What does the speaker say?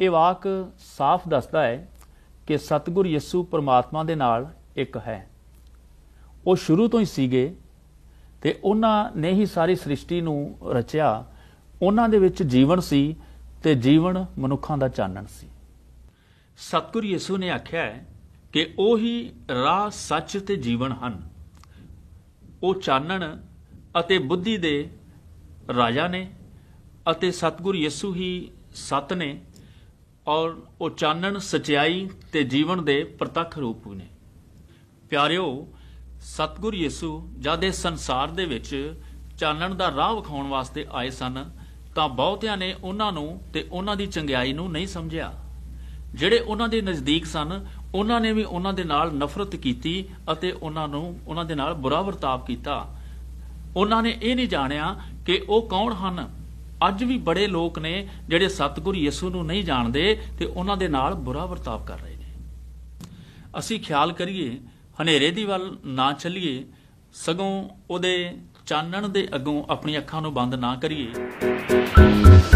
ਇਹ ਵਾਕ ਸਾਫ਼ ਦੱਸਦਾ ਹੈ ਕਿ ਸਤਿਗੁਰ ਯਿਸੂ ਪਰਮਾਤਮਾ ਦੇ ਨਾਲ ਇੱਕ ਹੈ ਉਹ ਸ਼ੁਰੂ ਤੋਂ ਹੀ ਸੀਗੇ ਤੇ ਉਹਨਾਂ ਨੇ ਹੀ ਸਾਰੀ ਸ੍ਰਿਸ਼ਟੀ ਨੂੰ ਰਚਿਆ ਉਹਨਾਂ ਦੇ ਵਿੱਚ ਜੀਵਨ ਸੀ ਤੇ ਜੀਵਨ ਮਨੁੱਖਾਂ ਦਾ ਚਾਨਣ ਸੀ ਸਤਿਗੁਰ ਯਿਸੂ ਨੇ ਆਖਿਆ ਹੈ ਕਿ ਉਹੀ ਰਾਹ ਸੱਚ ਤੇ ਜੀਵਨ ਹਨ ਉਹ ਚਾਨਣ ਅਤੇ ਬੁੱਧੀ ਦੇ ਰਾਜਾ ਨੇ ਅਤੇ ਸਤਿਗੁਰ ਯਿਸੂ ਹੀ ਸਤ ਨੇ ਔਰ ਉਹ ਚਾਨਣ ਸਚਾਈ ਤੇ ਜੀਵਨ ਦੇ ਪ੍ਰਤੱਖ ਰੂਪ ਨੇ ਪਿਆਰਿਓ ਸਤਗੁਰ ਯਿਸੂ ਜਦ ਇਹ ਸੰਸਾਰ ਦੇ ਵਿੱਚ ਚਾਨਣ ਦਾ ਰਾਹ ਵਿਖਾਉਣ ਵਾਸਤੇ ਆਏ ਸਨ ਤਾਂ ਬਹੁਤਿਆਂ ਨੇ ਉਹਨਾਂ ਨੂੰ ਤੇ ਉਹਨਾਂ ਦੀ ਚੰਗਿਆਈ ਨੂੰ ਨਹੀਂ ਸਮਝਿਆ ਜਿਹੜੇ ਉਹਨਾਂ ਦੇ ਨਜ਼ਦੀਕ ਸਨ ਉਹਨਾਂ ਨੇ ਵੀ ਉਹਨਾਂ ਦੇ ਨਾਲ ਨਫ਼ਰਤ ਕੀਤੀ ਅਤੇ ਉਹਨਾਂ ਨੂੰ ਉਹਨਾਂ ਦੇ ਨਾਲ ਬੁਰਾ ਵਰਤਾਵ ਕੀਤਾ ਉਹਨਾਂ ਨੇ ਇਹ ਨਹੀਂ ਜਾਣਿਆ ਕਿ ਉਹ ਕੌਣ ਹਨ ਅੱਜ ਵੀ ਬੜੇ ਲੋਕ ਨੇ ਜਿਹੜੇ ਸਤਿਗੁਰ ਯਿਸੂ ਨੂੰ ਨਹੀਂ ਜਾਣਦੇ ਤੇ ਉਹਨਾਂ ਦੇ ਨਾਲ ਬੁਰਾ ਵਰਤਾਵ ਕਰ ਰਹੇ ਨੇ ਅਸੀਂ ਖਿਆਲ ਕਰੀਏ ਹਨੇਰੇ ਦੀ ਵੱਲ ਨਾ ਚੱਲੀਏ ਸਗੋਂ ਉਹਦੇ ਚਾਨਣ ਦੇ ਅੱਗੋਂ ਆਪਣੀ ਅੱਖਾਂ ਨੂੰ ਬੰਦ ਨਾ ਕਰੀਏ